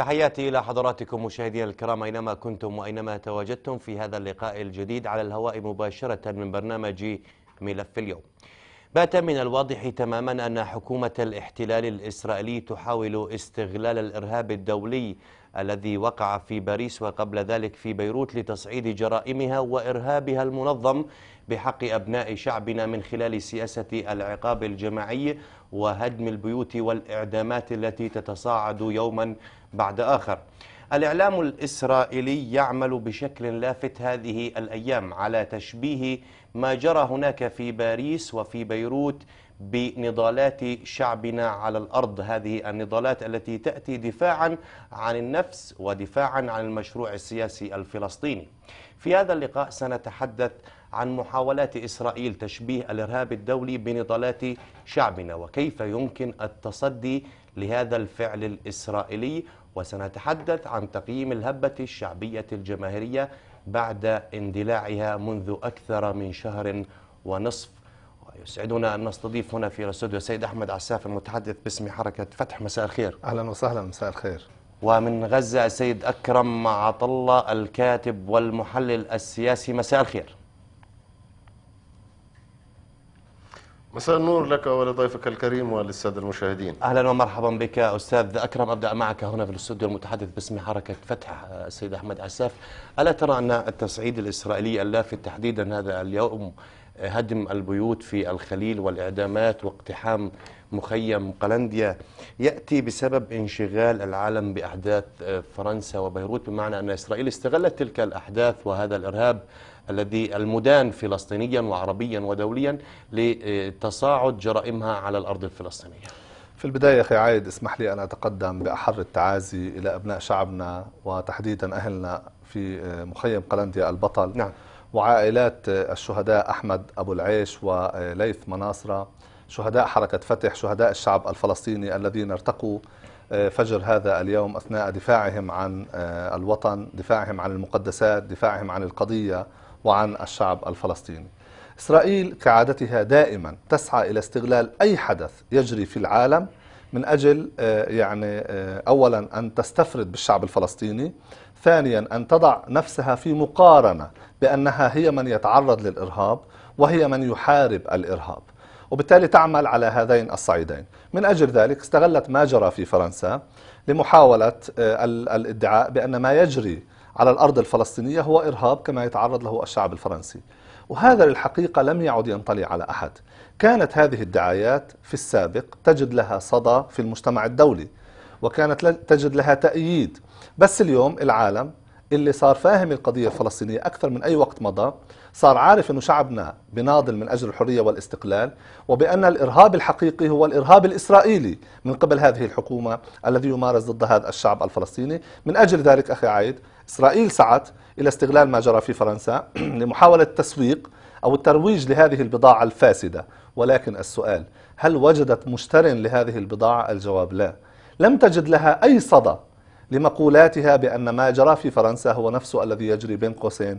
تحياتي إلى حضراتكم مشاهدينا الكرام أينما كنتم وأينما تواجدتم في هذا اللقاء الجديد على الهواء مباشرة من برنامج ملف اليوم بات من الواضح تماما أن حكومة الاحتلال الإسرائيلي تحاول استغلال الإرهاب الدولي الذي وقع في باريس وقبل ذلك في بيروت لتصعيد جرائمها وإرهابها المنظم بحق أبناء شعبنا من خلال سياسة العقاب الجماعي وهدم البيوت والإعدامات التي تتصاعد يوما بعد آخر الإعلام الإسرائيلي يعمل بشكل لافت هذه الأيام على تشبيه ما جرى هناك في باريس وفي بيروت بنضالات شعبنا على الأرض هذه النضالات التي تأتي دفاعا عن النفس ودفاعا عن المشروع السياسي الفلسطيني في هذا اللقاء سنتحدث عن محاولات إسرائيل تشبيه الإرهاب الدولي بنضالات شعبنا وكيف يمكن التصدي لهذا الفعل الإسرائيلي وسنتحدث عن تقييم الهبة الشعبية الجماهيرية بعد اندلاعها منذ أكثر من شهر ونصف يسعدنا أن نستضيف هنا في الاستوديو السيد أحمد عساف المتحدث باسم حركة فتح مساء الخير أهلا وسهلا مساء الخير ومن غزة السيد أكرم عطلة الكاتب والمحلل السياسي مساء الخير مساء النور لك ولضيفك الكريم وللسادة المشاهدين أهلا ومرحبا بك أستاذ أكرم أبدأ معك هنا في الاستوديو المتحدث باسم حركة فتح السيد أحمد عساف ألا ترى أن التصعيد الإسرائيلي اللافت تحديدا هذا اليوم هدم البيوت في الخليل والإعدامات واقتحام مخيم قلنديا يأتي بسبب انشغال العالم بأحداث فرنسا وبيروت بمعنى أن إسرائيل استغلت تلك الأحداث وهذا الإرهاب الذي المدان فلسطينيا وعربيا ودوليا لتصاعد جرائمها على الأرض الفلسطينية في البداية أخي عايد اسمح لي أن أتقدم بأحر التعازي إلى أبناء شعبنا وتحديدا أهلنا في مخيم قلنديا البطل نعم. وعائلات الشهداء أحمد أبو العيش وليث مناصرة شهداء حركة فتح شهداء الشعب الفلسطيني الذين ارتقوا آه، فجر هذا اليوم أثناء دفاعهم عن آه، الوطن دفاعهم عن المقدسات دفاعهم عن القضية وعن الشعب الفلسطيني إسرائيل كعادتها دائما تسعى إلى استغلال أي حدث يجري في العالم من أجل آه، يعني أولا أن تستفرد بالشعب الفلسطيني ثانيا أن تضع نفسها في مقارنة بأنها هي من يتعرض للإرهاب وهي من يحارب الإرهاب وبالتالي تعمل على هذين الصعيدين من أجل ذلك استغلت ما جرى في فرنسا لمحاولة آه، الادعاء بأن ما يجري على الأرض الفلسطينية هو إرهاب كما يتعرض له الشعب الفرنسي وهذا للحقيقة لم يعد ينطلي على أحد كانت هذه الدعايات في السابق تجد لها صدى في المجتمع الدولي وكانت تجد لها تأييد بس اليوم العالم اللي صار فاهم القضية الفلسطينية أكثر من أي وقت مضى صار عارف أنه شعبنا بناضل من أجل الحرية والاستقلال وبأن الإرهاب الحقيقي هو الإرهاب الإسرائيلي من قبل هذه الحكومة الذي يمارس ضد هذا الشعب الفلسطيني من أجل ذلك أخي عايد إسرائيل سعت إلى استغلال ما جرى في فرنسا لمحاولة تسويق أو الترويج لهذه البضاعة الفاسدة ولكن السؤال هل وجدت مشتر لهذه البضاعة الجواب لا لم تجد لها أي صدى لمقولاتها بأن ما جرى في فرنسا هو نفسه الذي يجري بين قوسين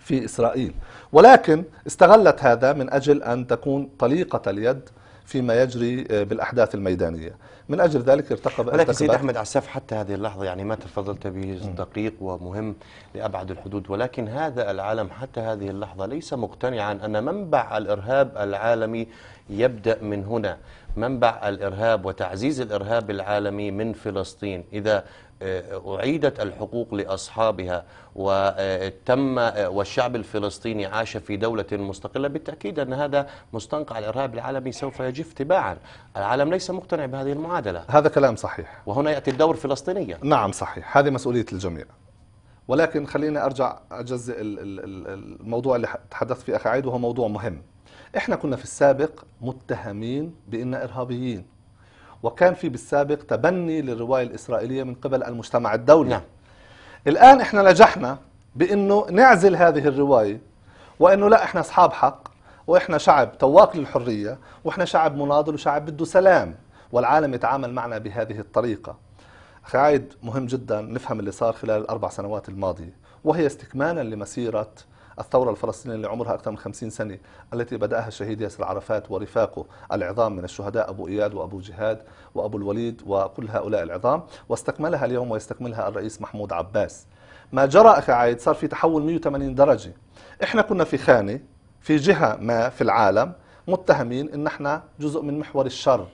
في إسرائيل ولكن استغلت هذا من أجل أن تكون طليقة اليد فيما يجري آه، بالأحداث الميدانية من أجل ذلك ارتقب ولكن سيد أحمد عساف حتى هذه اللحظة يعني ما تفضلت به دقيق ومهم لأبعد الحدود ولكن هذا العالم حتى هذه اللحظة ليس مقتنعا أن منبع الإرهاب العالمي يبدأ من هنا منبع الإرهاب وتعزيز الإرهاب العالمي من فلسطين إذا أعيدت الحقوق لأصحابها وتم آه، آه، والشعب الفلسطيني عاش في دولة مستقلة بالتأكيد أن هذا مستنقع الإرهاب العالمي سوف يجف تباعا العالم ليس مقتنع بهذه المعادلة هذا كلام صحيح وهنا يأتي الدور الفلسطينية نعم صحيح هذه مسؤولية الجميع ولكن خليني أرجع أجزء الموضوع اللي تحدثت فيه أخي عيد وهو موضوع مهم احنا كنا في السابق متهمين بان ارهابيين وكان في بالسابق تبني للرواية الإسرائيلية من قبل المجتمع الدولي نعم. الآن إحنا نجحنا بأنه نعزل هذه الرواية وأنه لا إحنا أصحاب حق وإحنا شعب تواق للحرية وإحنا شعب مناضل وشعب بده سلام والعالم يتعامل معنا بهذه الطريقة أخي عايد مهم جدا نفهم اللي صار خلال الأربع سنوات الماضية وهي استكمالا لمسيرة الثورة الفلسطينية اللي عمرها أكثر من 50 سنة التي بدأها الشهيد ياسر عرفات ورفاقه العظام من الشهداء أبو إياد وأبو جهاد وأبو الوليد وكل هؤلاء العظام واستكملها اليوم ويستكملها الرئيس محمود عباس ما جرى أخي عايد صار في تحول 180 درجة إحنا كنا في خانة في جهة ما في العالم متهمين إن إحنا جزء من محور الشر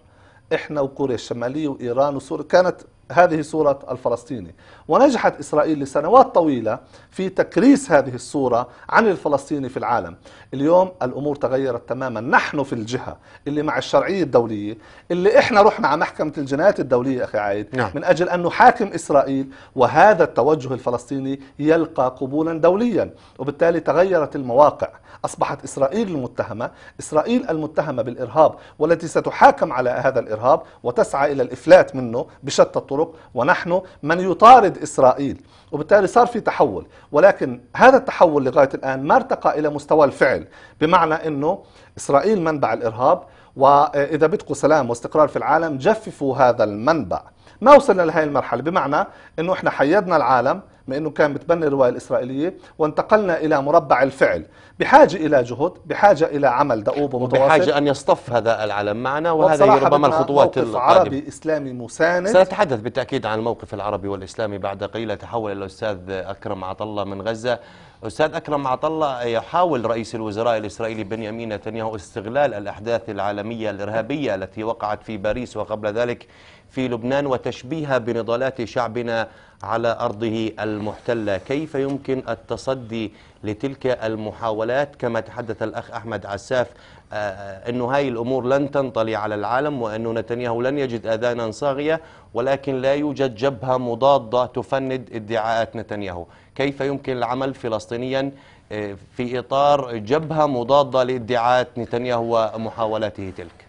إحنا وكوريا الشمالية وإيران وسوريا كانت هذه صورة الفلسطيني ونجحت إسرائيل لسنوات طويلة في تكريس هذه الصورة عن الفلسطيني في العالم اليوم الأمور تغيرت تماما نحن في الجهة اللي مع الشرعية الدولية اللي إحنا رحنا على محكمة الجنايات الدولية أخي عايد نعم. من أجل أن نحاكم إسرائيل وهذا التوجه الفلسطيني يلقى قبولا دوليا وبالتالي تغيرت المواقع أصبحت إسرائيل المتهمة إسرائيل المتهمة بالإرهاب والتي ستحاكم على هذا الإرهاب وتسعى إلى الإفلات منه بشتى الطرق الطرق ونحن من يطارد إسرائيل وبالتالي صار في تحول ولكن هذا التحول لغاية الآن ما ارتقى إلى مستوى الفعل بمعنى أنه إسرائيل منبع الإرهاب وإذا بدكم سلام واستقرار في العالم جففوا هذا المنبع ما وصلنا لهذه المرحلة بمعنى أنه إحنا حيدنا العالم بما انه كان بتبنى الروايه الاسرائيليه وانتقلنا الى مربع الفعل بحاجه الى جهد بحاجه الى عمل دؤوب ومتواصل بحاجه ان يصطف هذا العلم معنا وهذا ربما الخطوات القادمه عربي اسلامي مساند سنتحدث بالتاكيد عن الموقف العربي والاسلامي بعد قليل تحول الى الاستاذ اكرم عطله من غزه أستاذ أكرم عطلة يحاول رئيس الوزراء الإسرائيلي بنيامين نتنياهو استغلال الأحداث العالمية الإرهابية التي وقعت في باريس وقبل ذلك في لبنان وتشبيهها بنضالات شعبنا على أرضه المحتلة كيف يمكن التصدي لتلك المحاولات كما تحدث الأخ أحمد عساف آه، أن هاي الأمور لن تنطلي على العالم وأن نتنياهو لن يجد آذانا صاغية ولكن لا يوجد جبهة مضادة تفند ادعاءات نتنياهو كيف يمكن العمل فلسطينيا آه، في إطار جبهة مضادة لادعاءات نتنياهو ومحاولاته تلك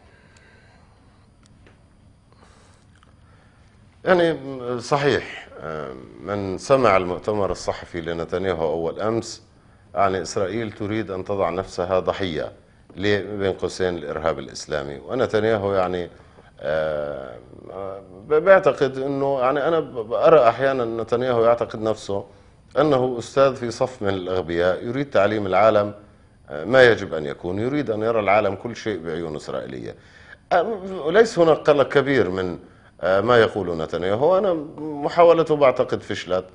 يعني صحيح آه، من سمع المؤتمر الصحفي لنتنياهو أول أمس يعني إسرائيل تريد أن تضع نفسها ضحية بين قوسين الإرهاب الإسلامي ونتنياهو يعني آه، بعتقد أنه يعني أنا أرى أحيانا نتنياهو يعتقد نفسه أنه أستاذ في صف من الأغبياء يريد تعليم العالم آه، ما يجب أن يكون يريد أن يرى العالم كل شيء بعيون إسرائيليه آه، ليس هناك قلق كبير من آه، ما يقوله نتنياهو أنا محاولته بعتقد فشلت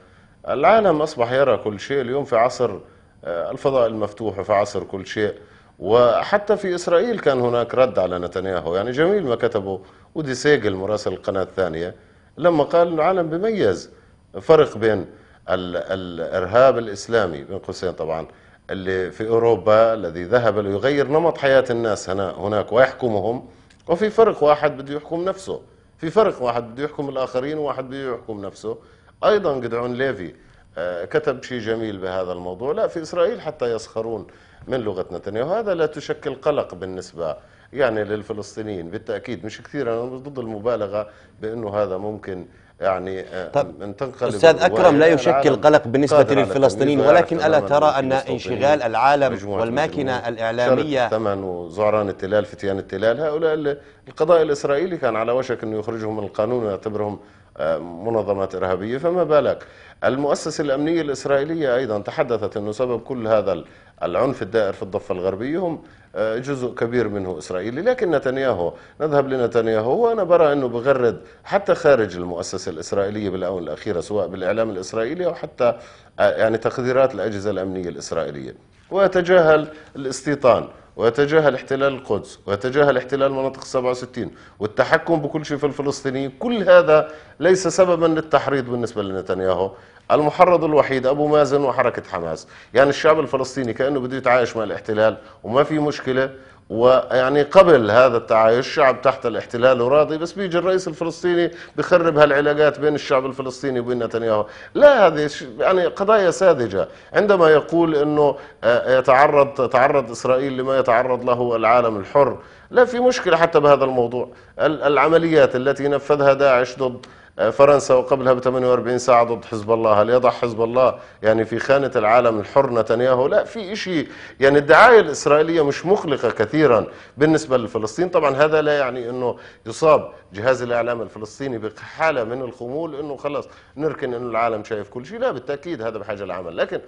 العالم أصبح يرى كل شيء اليوم في عصر الفضاء المفتوح وفي عصر كل شيء وحتى في إسرائيل كان هناك رد على نتنياهو يعني جميل ما كتبه ودي سيجل مراسل القناة الثانية لما قال العالم بميز فرق بين الارهاب الاسلامي بين قوسين طبعا اللي في اوروبا الذي ذهب ليغير نمط حياه الناس هنا هناك ويحكمهم وفي فرق واحد بده يحكم نفسه في فرق واحد بده يحكم الاخرين وواحد بده يحكم نفسه ايضا جدعون ليفي آه، كتب شيء جميل بهذا الموضوع لا في اسرائيل حتى يسخرون من لغه نتنياهو هذا لا تشكل قلق بالنسبه يعني للفلسطينيين بالتاكيد مش كثير انا ضد المبالغه بانه هذا ممكن يعني آه، ان تنقلب استاذ اكرم لا يشكل قلق بالنسبه للفلسطينيين ولكن الا ترى ان انشغال العالم والماكينه الاعلاميه ثمن وزعران التلال فتيان التلال هؤلاء القضاء الاسرائيلي كان على وشك انه يخرجهم من القانون ويعتبرهم آه، منظمات إرهابية فما بالك المؤسسة الأمنية الإسرائيلية أيضا تحدثت أنه سبب كل هذا العنف الدائر في الضفة الغربية هم آه، جزء كبير منه إسرائيلي لكن نتنياهو نذهب لنتنياهو وأنا برى أنه بغرد حتى خارج المؤسسة الإسرائيلية بالآونة الأخيرة سواء بالإعلام الإسرائيلي أو حتى آه، يعني تقديرات الأجهزة الأمنية الإسرائيلية ويتجاهل الاستيطان ويتجاهل احتلال القدس ويتجاهل احتلال مناطق 67 والتحكم بكل شيء في الفلسطينيين كل هذا ليس سببا للتحريض بالنسبة لنتنياهو المحرض الوحيد ابو مازن وحركه حماس يعني الشعب الفلسطيني كانه بده يتعايش مع الاحتلال وما في مشكله ويعني قبل هذا التعايش الشعب تحت الاحتلال وراضي بس بيجي الرئيس الفلسطيني بخرب هالعلاقات بين الشعب الفلسطيني وبين نتنياهو لا هذه يعني قضايا ساذجة عندما يقول انه آه، يتعرض تعرض اسرائيل لما يتعرض له العالم الحر لا في مشكلة حتى بهذا الموضوع العمليات التي نفذها داعش ضد آه، فرنسا وقبلها ب 48 ساعة ضد حزب الله هل يضع حزب الله يعني في خانة العالم الحر نتنياهو لا في شيء يعني الدعاية الإسرائيلية مش مخلقة كثيرا بالنسبة لفلسطين طبعا هذا لا يعني أنه يصاب جهاز الإعلام الفلسطيني بحالة من الخمول أنه خلص نركن أنه العالم شايف كل شيء لا بالتأكيد هذا بحاجة لعمل لكن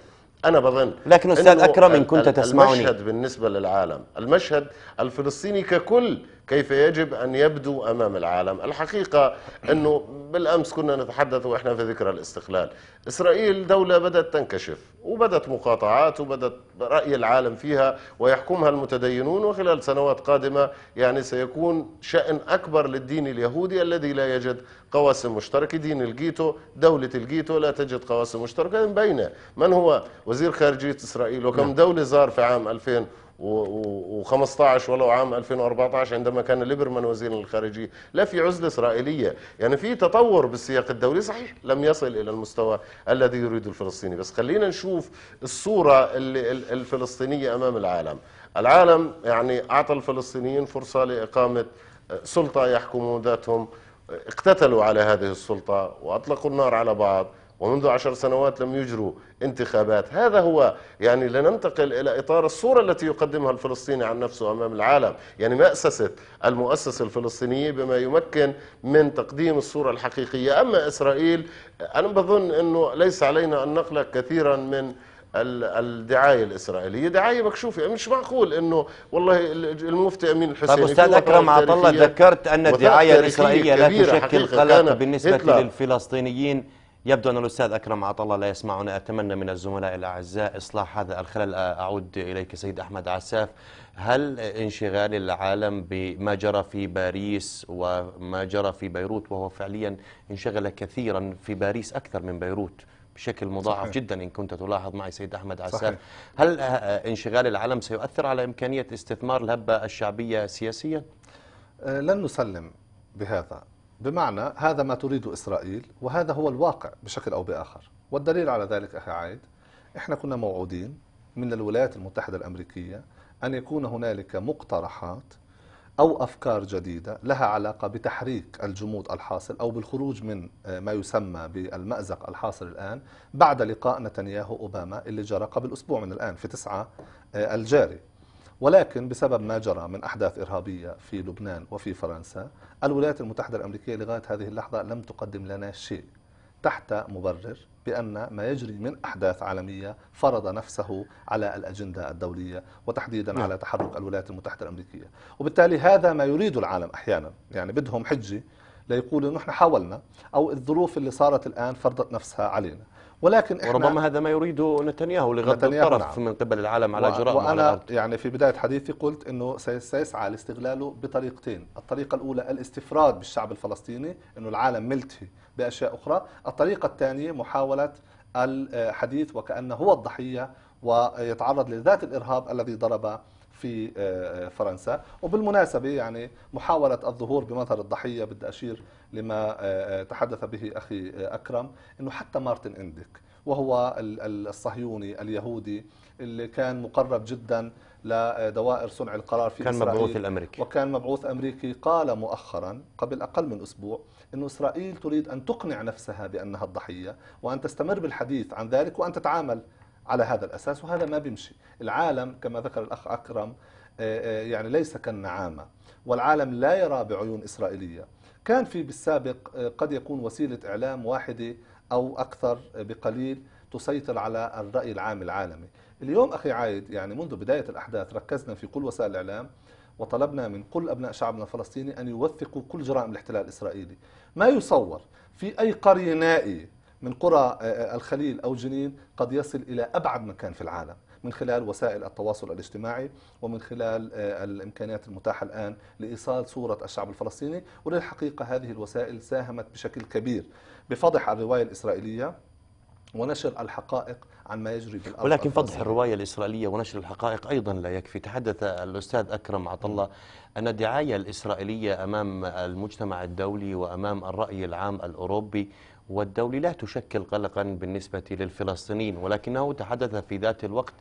أنا بظن لكن أستاذ أكرم إن كنت تسمعني المشهد بالنسبة للعالم المشهد الفلسطيني ككل كيف يجب أن يبدو أمام العالم الحقيقة أنه بالأمس كنا نتحدث وإحنا في ذكرى الاستقلال إسرائيل دولة بدأت تنكشف وبدت مقاطعات وبدت رأي العالم فيها ويحكمها المتدينون وخلال سنوات قادمة يعني سيكون شأن أكبر للدين اليهودي الذي لا يجد قواسم مشتركة دين الجيتو دولة الجيتو لا تجد قواسم مشتركة بين من هو وزير خارجية إسرائيل وكم نعم. دولة زار في عام 2015 ولو عام 2014 عندما كان ليبرمان وزيرا للخارجيه، لا في عزله اسرائيليه، يعني في تطور بالسياق الدولي صحيح لم يصل الى المستوى الذي يريده الفلسطيني، بس خلينا نشوف الصوره الفلسطينيه امام العالم، العالم يعني اعطى الفلسطينيين فرصه لاقامه آه، سلطه يحكمون ذاتهم اقتتلوا على هذه السلطة وأطلقوا النار على بعض ومنذ عشر سنوات لم يجروا انتخابات هذا هو يعني لننتقل إلى إطار الصورة التي يقدمها الفلسطيني عن نفسه أمام العالم يعني أسست المؤسسة الفلسطينية بما يمكن من تقديم الصورة الحقيقية أما إسرائيل أنا بظن أنه ليس علينا أن نقلق كثيرا من الدعايه الاسرائيليه دعايه مكشوفه يعني مش معقول انه والله المفتي امين الحسيني طيب استاذ اكرم عطا الله ذكرت ان الدعايه الاسرائيليه لا تشكل قلق بالنسبه هتلر. للفلسطينيين يبدو ان الاستاذ اكرم عطا الله لا يسمعنا اتمنى من الزملاء الاعزاء اصلاح هذا الخلل اعود اليك سيد احمد عساف هل انشغال العالم بما جرى في باريس وما جرى في بيروت وهو فعليا انشغل كثيرا في باريس اكثر من بيروت بشكل مضاعف صحيح. جدا إن كنت تلاحظ معي سيد أحمد عساف صحيح. هل آه، آه، انشغال العلم سيؤثر على إمكانية استثمار الهبة الشعبية سياسيا؟ آه، لن نسلم بهذا بمعنى هذا ما تريد إسرائيل وهذا هو الواقع بشكل أو بآخر والدليل على ذلك أخي عايد إحنا كنا موعودين من الولايات المتحدة الأمريكية أن يكون هنالك مقترحات أو أفكار جديدة لها علاقة بتحريك الجمود الحاصل أو بالخروج من آه، ما يسمى بالمأزق الحاصل الآن بعد لقاء نتنياهو أوباما اللي جرى قبل أسبوع من الآن في تسعة آه، الجاري ولكن بسبب ما جرى من أحداث إرهابية في لبنان وفي فرنسا الولايات المتحدة الأمريكية لغاية هذه اللحظة لم تقدم لنا شيء تحت مبرر بأن ما يجري من أحداث عالمية فرض نفسه على الأجندة الدولية وتحديدا نعم. على تحرك الولايات المتحدة الأمريكية وبالتالي هذا ما يريد العالم أحيانا يعني بدهم حجة ليقولوا نحن حاولنا أو الظروف اللي صارت الآن فرضت نفسها علينا ولكن احنا وربما هذا ما يريده نتنياهو لغض نتنياهو الطرف نعم. من قبل العالم على جراء وأنا على يعني في بداية حديثي قلت أنه سيسعى لاستغلاله بطريقتين الطريقة الأولى الاستفراد بالشعب الفلسطيني أنه العالم ملتهي بأشياء أخرى الطريقة الثانية محاولة الحديث وكأنه هو الضحية ويتعرض لذات الإرهاب الذي ضرب في آه، آه، فرنسا وبالمناسبة يعني محاولة الظهور بمظهر الضحية بدي أشير لما آه، تحدث به أخي أكرم أنه حتى مارتن إنديك وهو الصهيوني اليهودي اللي كان مقرب جدا لدوائر صنع القرار في كان إسرائيل كان مبعوث الأمريكي وكان مبعوث أمريكي قال مؤخرا قبل أقل من أسبوع أن إسرائيل تريد أن تقنع نفسها بأنها الضحية وأن تستمر بالحديث عن ذلك وأن تتعامل على هذا الأساس وهذا ما بيمشي العالم كما ذكر الأخ أكرم آه، آه، يعني ليس كالنعامة والعالم لا يرى بعيون إسرائيلية كان في بالسابق آه، قد يكون وسيلة إعلام واحدة أو أكثر بقليل تسيطر على الرأي العام العالمي اليوم أخي عايد يعني منذ بداية الأحداث ركزنا في كل وسائل الإعلام وطلبنا من كل أبناء شعبنا الفلسطيني أن يوثقوا كل جرائم الاحتلال الإسرائيلي ما يصور في أي قرية نائية من قرى آه، آه، الخليل أو جنين قد يصل إلى أبعد مكان في العالم من خلال وسائل التواصل الاجتماعي ومن خلال آه، الامكانيات المتاحه الان لايصال صوره الشعب الفلسطيني وللحقيقه هذه الوسائل ساهمت بشكل كبير بفضح الروايه الاسرائيليه ونشر الحقائق عن ما يجري بالارض ولكن فضح الروايه الاسرائيليه ونشر الحقائق ايضا لا يكفي، تحدث الاستاذ اكرم عطله ان الدعايه الاسرائيليه امام المجتمع الدولي وامام الراي العام الاوروبي والدولي لا تشكل قلقا بالنسبة للفلسطينيين ولكنه تحدث في ذات الوقت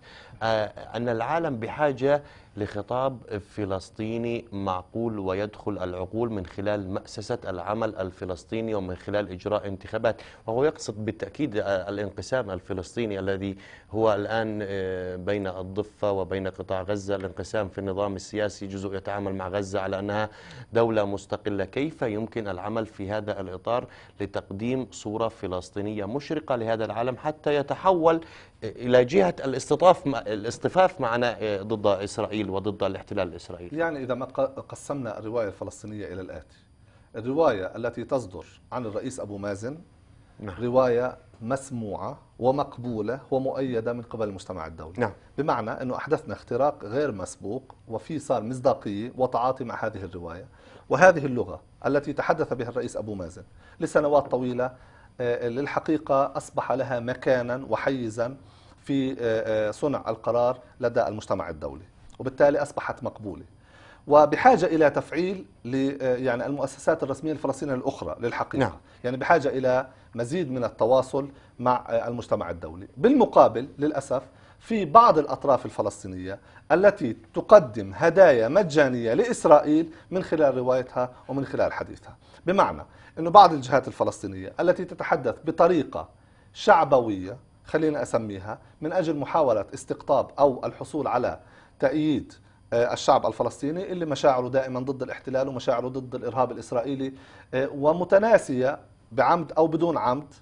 آه، أن العالم بحاجة لخطاب فلسطيني معقول ويدخل العقول من خلال مأسسة العمل الفلسطيني ومن خلال إجراء انتخابات وهو يقصد بالتأكيد آه، الانقسام الفلسطيني الذي هو الآن آه، بين الضفة وبين قطاع غزة الانقسام في النظام السياسي جزء يتعامل مع غزة على أنها دولة مستقلة كيف يمكن العمل في هذا الإطار لتقديم صورة فلسطينية مشرقة لهذا العالم حتى يتحول الى جهه الاستطاف الاصطفاف معنا ضد اسرائيل وضد الاحتلال الاسرائيلي. يعني اذا ما قسمنا الروايه الفلسطينيه الى الاتي. الروايه التي تصدر عن الرئيس ابو مازن نعم. روايه مسموعه ومقبوله ومؤيده من قبل المجتمع الدولي. نعم. بمعنى انه احدثنا اختراق غير مسبوق وفي صار مصداقيه وتعاطي مع هذه الروايه وهذه اللغه التي تحدث بها الرئيس ابو مازن لسنوات طويله آه، آه، للحقيقة أصبح لها مكانا وحيزا في آه، صنع القرار لدى المجتمع الدولي وبالتالي أصبحت مقبولة وبحاجة إلى تفعيل يعني المؤسسات الرسمية الفلسطينية الأخرى للحقيقة نعم. يعني بحاجة إلى مزيد من التواصل مع المجتمع الدولي بالمقابل للأسف في بعض الأطراف الفلسطينية التي تقدم هدايا مجانية لإسرائيل من خلال روايتها ومن خلال حديثها بمعنى أنه بعض الجهات الفلسطينية التي تتحدث بطريقة شعبوية خلينا أسميها من أجل محاولة استقطاب أو الحصول على تأييد آه، الشعب الفلسطيني اللي مشاعره دائما ضد الاحتلال ومشاعره ضد الإرهاب الإسرائيلي آه، ومتناسية بعمد أو بدون عمد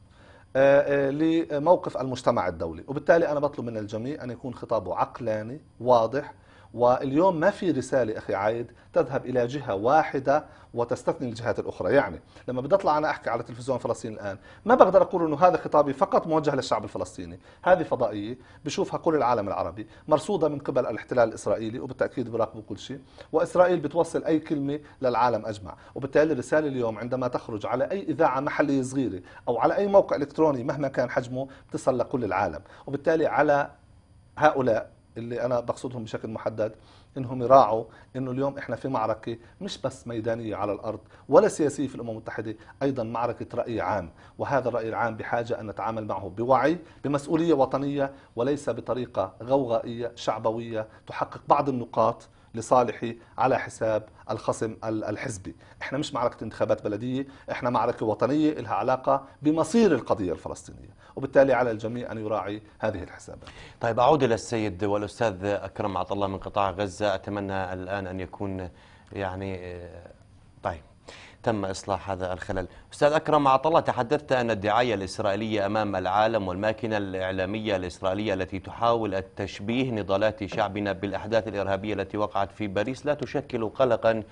آه، لموقف المجتمع الدولي وبالتالي أنا بطلب من الجميع أن يكون خطابه عقلاني واضح واليوم ما في رسالة أخي عايد تذهب إلى جهة واحدة وتستثني الجهات الأخرى يعني لما بدي أطلع أنا أحكي على تلفزيون فلسطين الآن ما بقدر أقول أنه هذا خطابي فقط موجه للشعب الفلسطيني هذه فضائية بشوفها كل العالم العربي مرصودة من قبل الاحتلال الإسرائيلي وبالتأكيد بيراقبوا كل شيء وإسرائيل بتوصل أي كلمة للعالم أجمع وبالتالي الرسالة اليوم عندما تخرج على أي إذاعة محلية صغيرة أو على أي موقع إلكتروني مهما كان حجمه بتصل لكل العالم وبالتالي على هؤلاء اللي انا بقصدهم بشكل محدد انهم يراعوا انه اليوم احنا في معركه مش بس ميدانيه على الارض ولا سياسيه في الامم المتحده ايضا معركه راي عام وهذا الراي العام بحاجه ان نتعامل معه بوعي بمسؤوليه وطنيه وليس بطريقه غوغائيه شعبويه تحقق بعض النقاط لصالحي على حساب الخصم الحزبي احنا مش معركة انتخابات بلدية احنا معركة وطنية لها علاقة بمصير القضية الفلسطينية وبالتالي على الجميع أن يراعي هذه الحسابات طيب أعود إلى السيد والأستاذ أكرم عطا الله من قطاع غزة أتمنى الآن أن يكون يعني آه، تم إصلاح هذا الخلل أستاذ أكرم عطلة تحدثت أن الدعاية الإسرائيلية أمام العالم والماكنة الإعلامية الإسرائيلية التي تحاول التشبيه نضالات شعبنا بالأحداث الإرهابية التي وقعت في باريس لا تشكل قلقا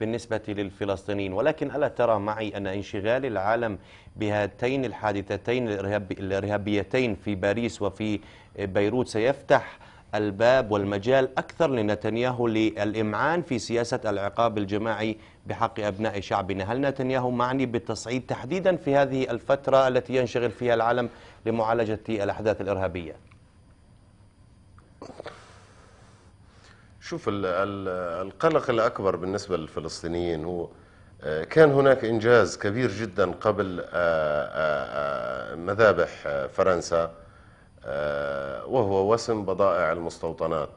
بالنسبة للفلسطينيين ولكن ألا ترى معي أن انشغال العالم بهاتين الحادثتين الإرهابيتين في باريس وفي بيروت سيفتح الباب والمجال أكثر لنتنياهو للإمعان في سياسة العقاب الجماعي بحق أبناء شعبنا هل نتنياهو معني بالتصعيد تحديدا في هذه الفترة التي ينشغل فيها العالم لمعالجة الأحداث الإرهابية شوف القلق الأكبر بالنسبة للفلسطينيين هو آه، كان هناك إنجاز كبير جدا قبل آه، آه، مذابح فرنسا آه، وهو وسم بضائع المستوطنات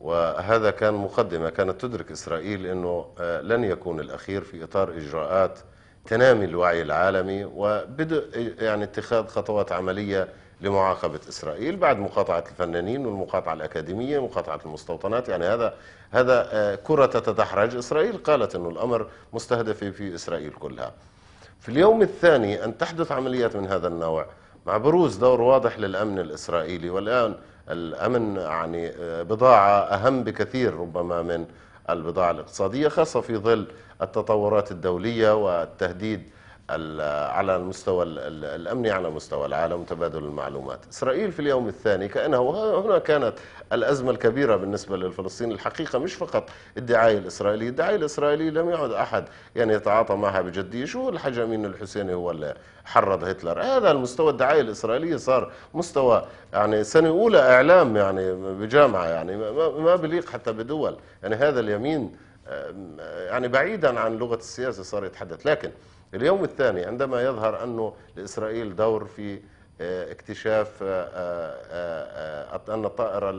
وهذا كان مقدمة كانت تدرك إسرائيل أنه آه، لن يكون الأخير في إطار إجراءات تنامي الوعي العالمي وبدء يعني اتخاذ خطوات عملية لمعاقبة إسرائيل بعد مقاطعة الفنانين والمقاطعة الأكاديمية ومقاطعة المستوطنات يعني هذا هذا آه، كرة تتدحرج إسرائيل قالت أنه الأمر مستهدف في إسرائيل كلها في اليوم الثاني أن تحدث عمليات من هذا النوع مع بروز دور واضح للأمن الإسرائيلي والآن الأمن يعني آه، بضاعة أهم بكثير ربما من البضاعة الاقتصادية خاصة في ظل التطورات الدولية والتهديد على المستوى الأمني على مستوى العالم تبادل المعلومات إسرائيل في اليوم الثاني كأنه هنا كانت الأزمة الكبيرة بالنسبة للفلسطين الحقيقة مش فقط الدعاية الإسرائيلية الدعاية الإسرائيلية لم يعد أحد يعني يتعاطى معها بجدية شو الحاجة من الحسيني هو اللي حرض هتلر هذا المستوى الدعاية الإسرائيلية صار مستوى يعني سنة أولى إعلام يعني بجامعة يعني ما بليق حتى بدول يعني هذا اليمين يعني بعيدا عن لغة السياسة صار يتحدث لكن اليوم الثاني عندما يظهر أنه لإسرائيل دور في آه، اكتشاف آه، آه، أن الطائرة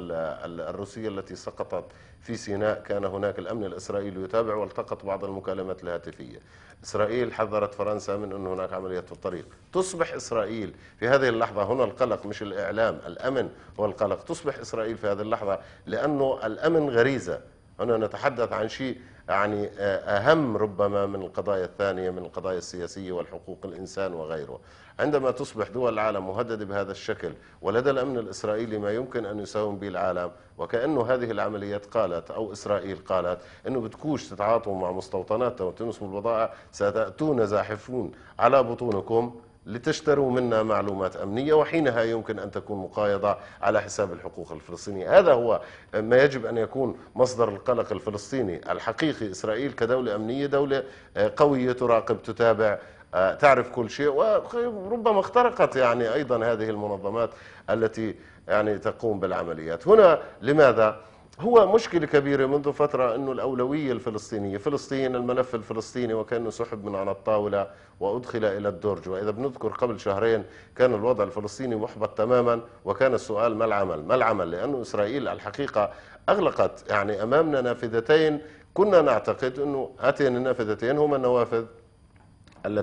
الروسية التي سقطت في سيناء كان هناك الأمن الإسرائيلي يتابع والتقط بعض المكالمات الهاتفية إسرائيل حذرت فرنسا من أن هناك عملية في الطريق تصبح إسرائيل في هذه اللحظة هنا القلق مش الإعلام الأمن هو القلق تصبح إسرائيل في هذه اللحظة لأنه الأمن غريزة هنا نتحدث عن شيء يعني آه، أهم ربما من القضايا الثانية من القضايا السياسية والحقوق الإنسان وغيره عندما تصبح دول العالم مهددة بهذا الشكل ولدى الأمن الإسرائيلي ما يمكن أن يساوم به العالم وكأنه هذه العمليات قالت أو إسرائيل قالت أنه بتكوش تتعاطوا مع مستوطناتها وتنسوا البضائع ستأتون زاحفون على بطونكم لتشتروا منا معلومات أمنية وحينها يمكن أن تكون مقايضة على حساب الحقوق الفلسطينية هذا هو ما يجب أن يكون مصدر القلق الفلسطيني الحقيقي إسرائيل كدولة أمنية دولة قوية تراقب تتابع آه، تعرف كل شيء وربما اخترقت يعني أيضا هذه المنظمات التي يعني تقوم بالعمليات هنا لماذا؟ هو مشكلة كبيرة منذ فترة أنه الأولوية الفلسطينية فلسطين الملف الفلسطيني وكأنه سحب من على الطاولة وأدخل إلى الدرج وإذا بنذكر قبل شهرين كان الوضع الفلسطيني محبط تماما وكان السؤال ما العمل ما العمل لأنه إسرائيل الحقيقة أغلقت يعني أمامنا نافذتين كنا نعتقد أنه هاتين النافذتين هما النوافذ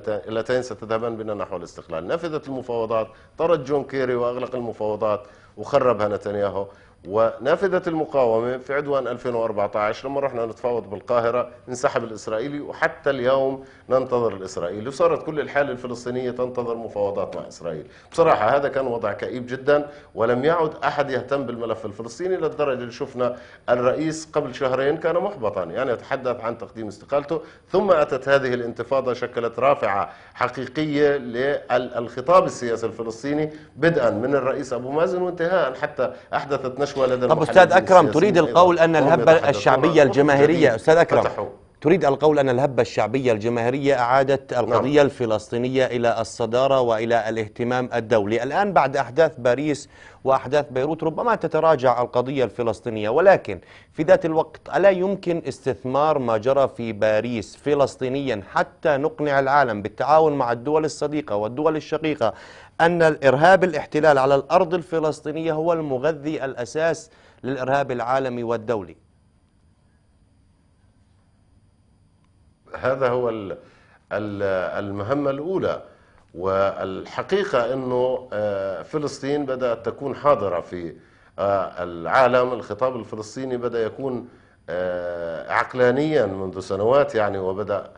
اللتين ستذهبان بنا نحو الاستقلال نافذة المفاوضات طرد جون كيري وأغلق المفاوضات وخربها نتنياهو ونافذة المقاومة في عدوان 2014 لما رحنا نتفاوض بالقاهرة انسحب الإسرائيلي وحتى اليوم ننتظر الإسرائيلي وصارت كل الحالة الفلسطينية تنتظر مفاوضات مع إسرائيل بصراحة هذا كان وضع كئيب جدا ولم يعد أحد يهتم بالملف الفلسطيني للدرجة اللي شفنا الرئيس قبل شهرين كان محبطا يعني يتحدث عن تقديم استقالته ثم أتت هذه الانتفاضة شكلت رافعة حقيقية للخطاب السياسي الفلسطيني بدءا من الرئيس أبو مازن وانتهاء حتى أحدثت نشر شوي لدى طب استاذ اكرم تريد القول ان الهبه الشعبيه الجماهيريه استاذ اكرم فتحوا. تريد القول ان الهبه الشعبيه الجماهيريه اعادت نعم. القضيه نعم. الفلسطينيه الى الصداره والى الاهتمام الدولي، الان بعد احداث باريس واحداث بيروت ربما تتراجع القضيه الفلسطينيه، ولكن في ذات الوقت الا يمكن استثمار ما جرى في باريس فلسطينيا حتى نقنع العالم بالتعاون مع الدول الصديقه والدول الشقيقه أن الإرهاب الاحتلال على الأرض الفلسطينية هو المغذي الأساس للإرهاب العالمي والدولي هذا هو المهمة الأولى والحقيقة أنه آه، فلسطين بدأت تكون حاضرة في آه، العالم الخطاب الفلسطيني بدأ يكون آه، عقلانيا منذ سنوات يعني وبدأ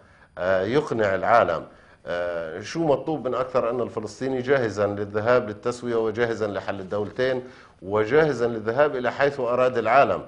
يقنع العالم آه، شو مطلوب من أكثر أن الفلسطيني جاهزا للذهاب للتسوية وجاهزا لحل الدولتين وجاهزا للذهاب إلى حيث أراد العالم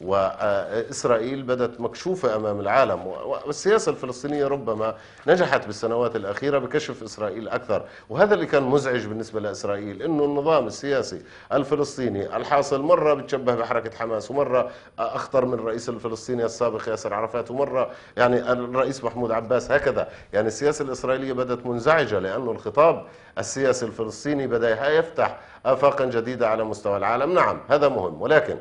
وإسرائيل بدت مكشوفة أمام العالم والسياسة الفلسطينية ربما نجحت بالسنوات الأخيرة بكشف إسرائيل أكثر وهذا اللي كان مزعج بالنسبة لإسرائيل أنه النظام السياسي الفلسطيني الحاصل مرة بتشبه بحركة حماس ومرة أخطر من الرئيس الفلسطيني السابق ياسر عرفات ومرة يعني الرئيس محمود عباس هكذا يعني السياسة الإسرائيلية بدت منزعجة لأنه الخطاب السياسي الفلسطيني بدأ يفتح آفاقا جديدة على مستوى العالم نعم هذا مهم ولكن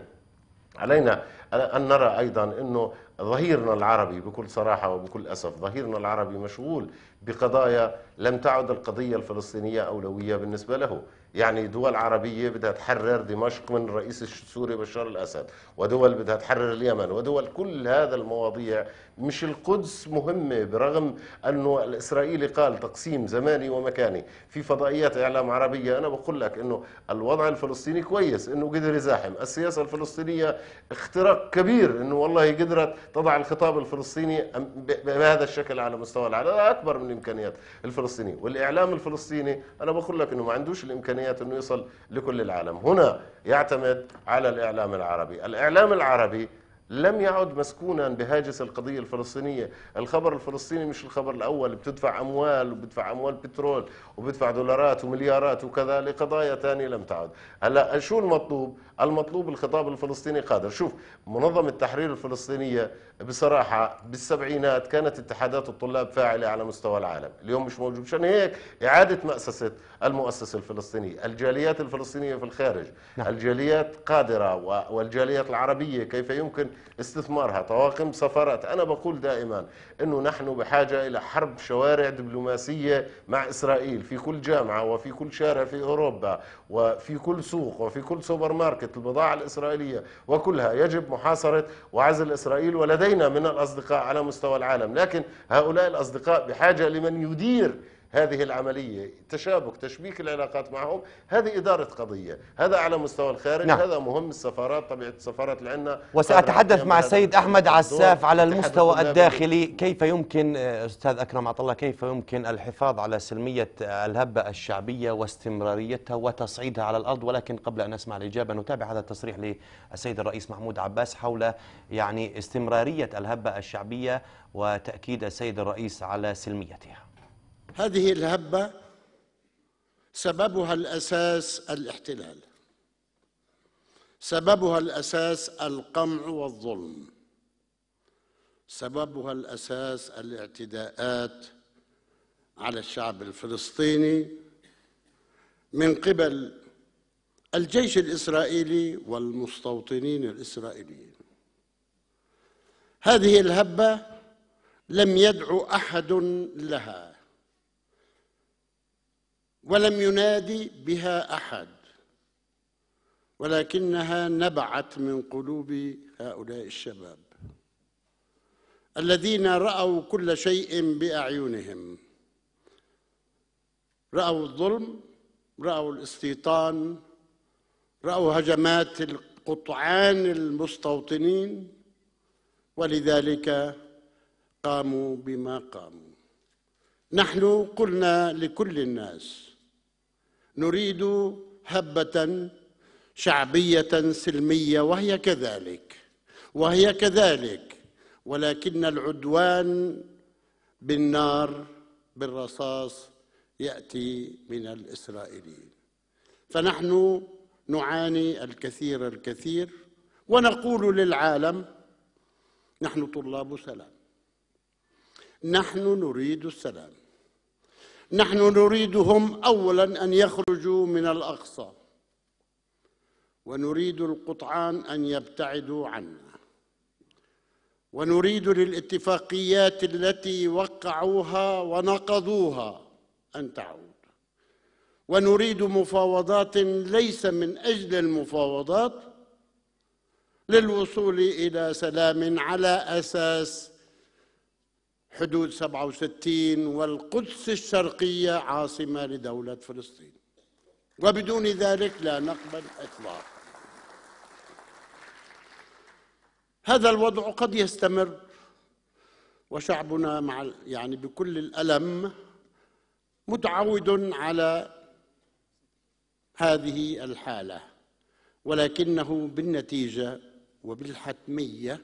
علينا أن نرى أيضا أنه ظهيرنا العربي بكل صراحة وبكل أسف ظهيرنا العربي مشغول بقضايا لم تعد القضية الفلسطينية أولوية بالنسبة له يعني دول عربية بدها تحرر دمشق من الرئيس السوري بشار الأسد ودول بدها تحرر اليمن ودول كل هذا المواضيع مش القدس مهمة برغم أنه الإسرائيلي قال تقسيم زماني ومكاني في فضائيات إعلام عربية أنا بقول لك أنه الوضع الفلسطيني كويس أنه قدر يزاحم السياسة الفلسطينية اختراق كبير أنه والله قدرت تضع الخطاب الفلسطيني بهذا الشكل على مستوى العالم أكبر من الإمكانيات الفلسطينية والإعلام الفلسطيني أنا بقول لك أنه ما عندوش الإمكانيات إمكانية أنه يصل لكل العالم هنا يعتمد على الإعلام العربي الإعلام العربي لم يعد مسكونا بهاجس القضية الفلسطينية الخبر الفلسطيني مش الخبر الأول بتدفع أموال وبدفع أموال بترول وبدفع دولارات ومليارات وكذا لقضايا تانية لم تعد هلأ شو المطلوب المطلوب الخطاب الفلسطيني قادر شوف منظمة التحرير الفلسطينية بصراحة بالسبعينات كانت اتحادات الطلاب فاعلة على مستوى العالم اليوم مش موجود عشان هيك إعادة مأسسة المؤسسة الفلسطينية الجاليات الفلسطينية في الخارج نعم. الجاليات قادرة والجاليات العربية كيف يمكن استثمارها طواقم سفارات أنا بقول دائما أنه نحن بحاجة إلى حرب شوارع دبلوماسية مع إسرائيل في كل جامعة وفي كل شارع في أوروبا وفي كل سوق وفي كل سوبر ماركت مملكة البضاعة الإسرائيلية وكلها يجب محاصرة وعزل إسرائيل ولدينا من الأصدقاء على مستوى العالم لكن هؤلاء الأصدقاء بحاجة لمن يدير هذه العملية تشابك تشبيك العلاقات معهم هذه إدارة قضية هذا على مستوى الخارج نعم. هذا مهم السفارات طبيعة السفارات اللي عندنا وسأتحدث مع السيد أحمد عساف على المستوى الداخلي كيف يمكن أستاذ أكرم عطا الله كيف يمكن الحفاظ على سلمية الهبة الشعبية واستمراريتها وتصعيدها على الأرض ولكن قبل أن نسمع الإجابة نتابع هذا التصريح للسيد الرئيس محمود عباس حول يعني استمرارية الهبة الشعبية وتأكيد السيد الرئيس على سلميتها هذه الهبه سببها الاساس الاحتلال سببها الاساس القمع والظلم سببها الاساس الاعتداءات على الشعب الفلسطيني من قبل الجيش الاسرائيلي والمستوطنين الاسرائيليين هذه الهبه لم يدعو احد لها ولم ينادي بها احد ولكنها نبعت من قلوب هؤلاء الشباب الذين راوا كل شيء باعينهم راوا الظلم راوا الاستيطان راوا هجمات القطعان المستوطنين ولذلك قاموا بما قاموا نحن قلنا لكل الناس نريد هبه شعبيه سلميه وهي كذلك وهي كذلك ولكن العدوان بالنار بالرصاص ياتي من الاسرائيليين فنحن نعاني الكثير الكثير ونقول للعالم نحن طلاب سلام نحن نريد السلام نحن نريدهم اولا ان يخرجوا من الاقصى ونريد القطعان ان يبتعدوا عنا ونريد للاتفاقيات التي وقعوها ونقضوها ان تعود ونريد مفاوضات ليس من اجل المفاوضات للوصول الى سلام على اساس حدود 67 والقدس الشرقية عاصمة لدولة فلسطين وبدون ذلك لا نقبل إطلاقا هذا الوضع قد يستمر وشعبنا مع يعني بكل الألم متعود على هذه الحالة ولكنه بالنتيجة وبالحتمية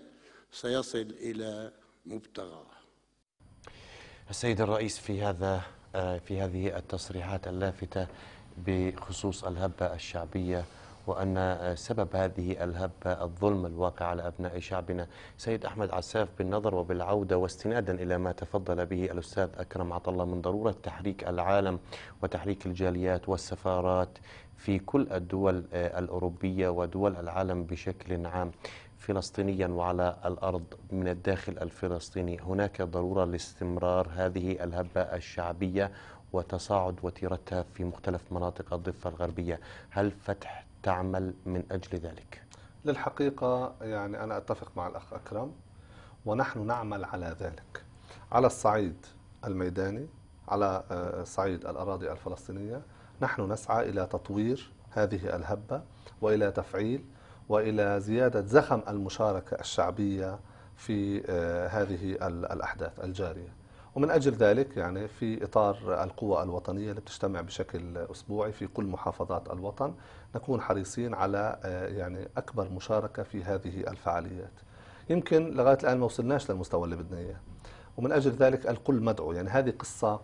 سيصل إلى مبتغاه السيد الرئيس في هذا آه، في هذه التصريحات اللافتة بخصوص الهبة الشعبية وأن آه، سبب هذه الهبة الظلم الواقع على أبناء شعبنا سيد أحمد عساف بالنظر وبالعودة واستنادا إلى ما تفضل به الأستاذ أكرم عطلة من ضرورة تحريك العالم وتحريك الجاليات والسفارات في كل الدول آه، الأوروبية ودول العالم بشكل عام فلسطينيا وعلى الأرض من الداخل الفلسطيني هناك ضرورة لاستمرار هذه الهبة الشعبية وتصاعد وتيرتها في مختلف مناطق الضفة الغربية هل فتح تعمل من أجل ذلك؟ للحقيقة يعني أنا أتفق مع الأخ أكرم ونحن نعمل على ذلك على الصعيد الميداني على آه، صعيد الأراضي الفلسطينية نحن نسعى إلى تطوير هذه الهبة وإلى تفعيل والى زياده زخم المشاركه الشعبيه في آه، هذه الاحداث الجاريه. ومن اجل ذلك يعني في اطار القوى الوطنيه اللي بتجتمع بشكل اسبوعي في كل محافظات الوطن نكون حريصين على آه، يعني اكبر مشاركه في هذه الفعاليات. يمكن لغايه الان ما وصلناش للمستوى اللي بدنا اياه. ومن اجل ذلك الكل مدعو، يعني هذه قصه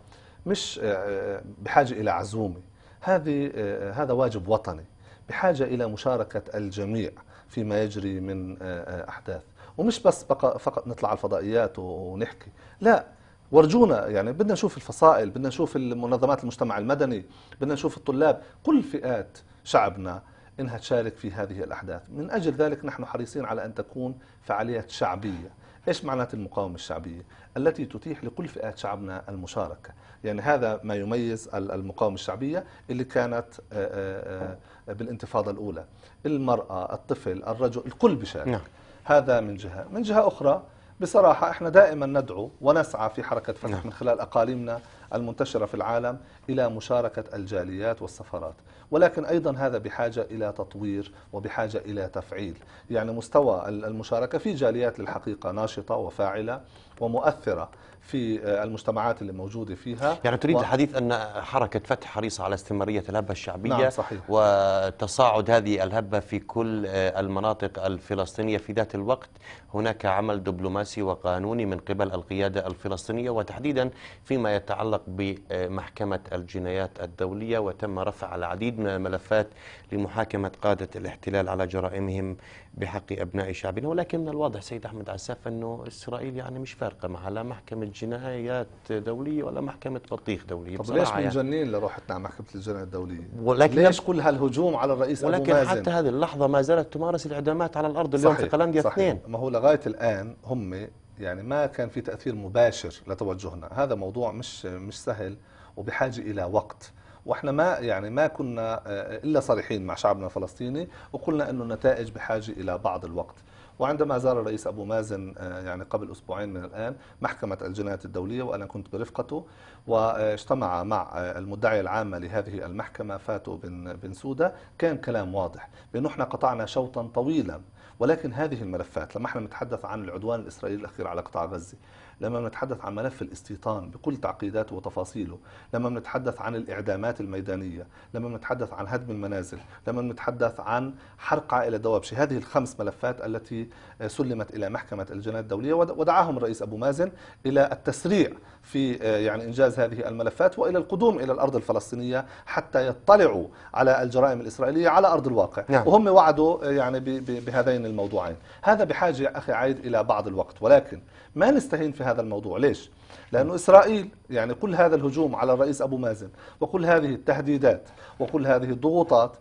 مش آه، بحاجه الى عزومه، هذه هذا واجب وطني. بحاجة إلى مشاركة الجميع فيما يجري من آه، آه، أحداث ومش بس بقى فقط نطلع على الفضائيات ونحكي لا ورجونا يعني بدنا نشوف الفصائل بدنا نشوف المنظمات المجتمع المدني بدنا نشوف الطلاب كل فئات شعبنا انها تشارك في هذه الاحداث من اجل ذلك نحن حريصين على ان تكون فعاليات شعبيه ايش معناة المقاومه الشعبيه التي تتيح لكل فئات شعبنا المشاركه يعني هذا ما يميز المقاومه الشعبيه اللي كانت آه، بالانتفاضة الأولى المرأة الطفل الرجل الكل بشارك نعم. هذا من جهة من جهة أخرى بصراحة احنا دائما ندعو ونسعى في حركة فتح نعم. من خلال أقاليمنا المنتشرة في العالم إلى مشاركة الجاليات والسفارات ولكن أيضا هذا بحاجة إلى تطوير وبحاجة إلى تفعيل يعني مستوى المشاركة في جاليات للحقيقة ناشطة وفاعلة ومؤثرة في آه، المجتمعات اللي موجودة فيها يعني تريد و... الحديث أن حركة فتح حريصة على استمرارية الهبة الشعبية نعم صحيح. وتصاعد هذه الهبة في كل آه، المناطق الفلسطينية في ذات الوقت هناك عمل دبلوماسي وقانوني من قبل القيادة الفلسطينية وتحديدا فيما يتعلق بمحكمة الجنايات الدولية وتم رفع العديد من الملفات لمحاكمة قادة الاحتلال على جرائمهم بحق أبناء شعبنا ولكن من الواضح سيد أحمد عساف أنه إسرائيل يعني مش فارقة معها لا محكمة جنايات دولية ولا محكمة بطيخ دولية طب ليش متجنين يعني لروحتنا على محكمة الجنايات الدولية ولكن ليش كل هالهجوم على الرئيس ولكن أبو مازن ولكن حتى هذه اللحظة ما زالت تمارس الإعدامات على الأرض اليوم صحيح في قلنديا اثنين ما هو لغاية الآن هم يعني ما كان في تأثير مباشر لتوجهنا هذا موضوع مش مش سهل وبحاجة إلى وقت واحنا ما يعني ما كنا آه، الا صريحين مع شعبنا الفلسطيني وقلنا انه النتائج بحاجه الى بعض الوقت وعندما زار الرئيس ابو مازن آه، يعني قبل اسبوعين من الان محكمه الجنايات الدوليه وانا كنت برفقته واجتمع مع آه، المدعيه العامه لهذه المحكمه فاتو بن بن سوده كان كلام واضح بانه احنا قطعنا شوطا طويلا ولكن هذه الملفات لما احنا نتحدث عن العدوان الاسرائيلي الاخير على قطاع غزه لما بنتحدث عن ملف الاستيطان بكل تعقيداته وتفاصيله لما بنتحدث عن الإعدامات الميدانية لما بنتحدث عن هدم المنازل لما بنتحدث عن حرق عائلة دوابشي هذه الخمس ملفات التي سلمت إلى محكمة الجنايات الدولية ودعاهم الرئيس أبو مازن إلى التسريع في آه، يعني إنجاز هذه الملفات وإلى القدوم إلى الأرض الفلسطينية حتى يطلعوا على الجرائم الإسرائيلية على أرض الواقع نعم. وهم وعدوا آه، يعني بهذين الموضوعين هذا بحاجة أخي عايد إلى بعض الوقت ولكن ما نستهين في هذا هذا الموضوع ليش؟ لأن إسرائيل يعني كل هذا الهجوم على الرئيس أبو مازن وكل هذه التهديدات وكل هذه الضغوطات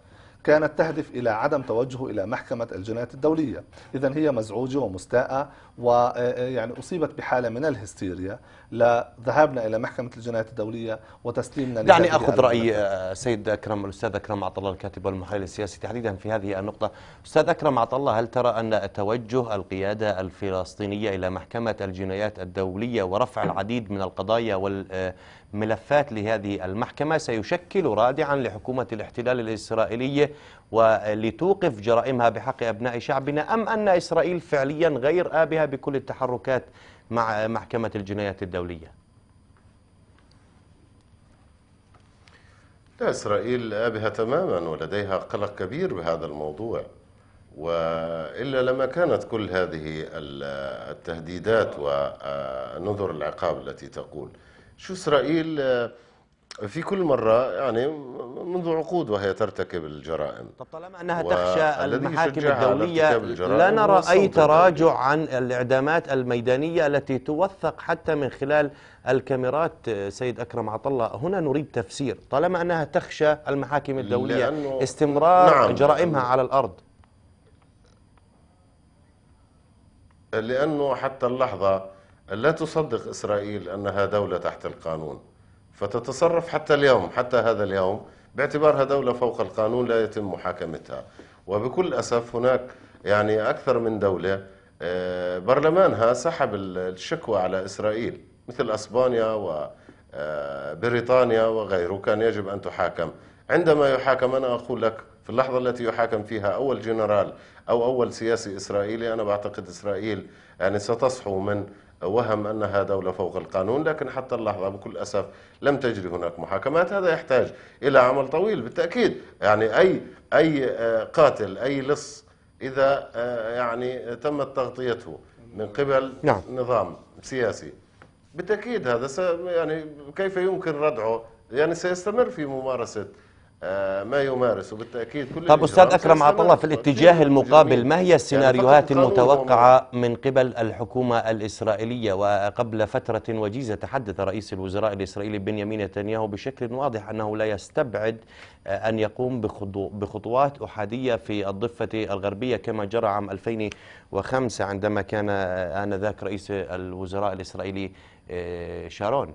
كانت تهدف إلى عدم توجهه إلى محكمة الجنايات الدولية إذا هي مزعوجة ومستاءة ويعني آه، آه، أصيبت بحالة من الهستيريا لذهابنا الى محكمه الجنايات الدوليه وتسليمنا دعني اخذ راي آه، سيد اكرم الاستاذ اكرم عطا الله الكاتب والمحلل السياسي تحديدا في هذه النقطه استاذ اكرم عطا الله هل ترى ان توجه القياده الفلسطينيه الى محكمه الجنايات الدوليه ورفع العديد من القضايا والملفات لهذه المحكمه سيشكل رادعا لحكومه الاحتلال الاسرائيليه ولتوقف جرائمها بحق ابناء شعبنا ام ان اسرائيل فعليا غير ابهه بكل التحركات مع محكمة الجنايات الدولية لا إسرائيل آبهة تماما ولديها قلق كبير بهذا الموضوع وإلا لما كانت كل هذه التهديدات ونذر العقاب التي تقول شو إسرائيل في كل مرة يعني منذ عقود وهي ترتكب الجرائم طب طالما أنها تخشى المحاكم الدولية لا نرى أي تراجع عن الإعدامات الميدانية التي توثق حتى من خلال الكاميرات سيد أكرم عطلة هنا نريد تفسير طالما أنها تخشى المحاكم الدولية استمرار نعم جرائمها على الأرض لأنه حتى اللحظة لا تصدق إسرائيل أنها دولة تحت القانون فتتصرف حتى اليوم حتى هذا اليوم باعتبارها دولة فوق القانون لا يتم محاكمتها وبكل أسف هناك يعني أكثر من دولة آه، برلمانها سحب الشكوى على إسرائيل مثل أسبانيا وبريطانيا آه، وغيره كان يجب أن تحاكم عندما يحاكم أنا أقول لك في اللحظة التي يحاكم فيها أول جنرال أو أول سياسي إسرائيلي أنا بعتقد إسرائيل يعني ستصحو من وهم أنها دولة فوق القانون لكن حتى اللحظة بكل أسف لم تجري هناك محاكمات هذا يحتاج إلى عمل طويل بالتأكيد يعني أي أي آه، قاتل أي لص إذا آه، يعني تمت تغطيته من قبل نعم. نظام سياسي بالتأكيد هذا يعني كيف يمكن ردعه يعني سيستمر في ممارسة آه، ما يمارس وبالتاكيد كل طب استاذ اكرم عطا الله في الاتجاه المقابل ما هي يعني السيناريوهات يعني المتوقعه من قبل الحكومه الاسرائيليه وقبل فتره وجيزه تحدث رئيس الوزراء الاسرائيلي بنيامين نتنياهو بشكل واضح انه لا يستبعد آه، ان يقوم بخطوات احاديه في الضفه الغربيه كما جرى عام 2005 عندما كان آه، انذاك رئيس الوزراء الاسرائيلي شارون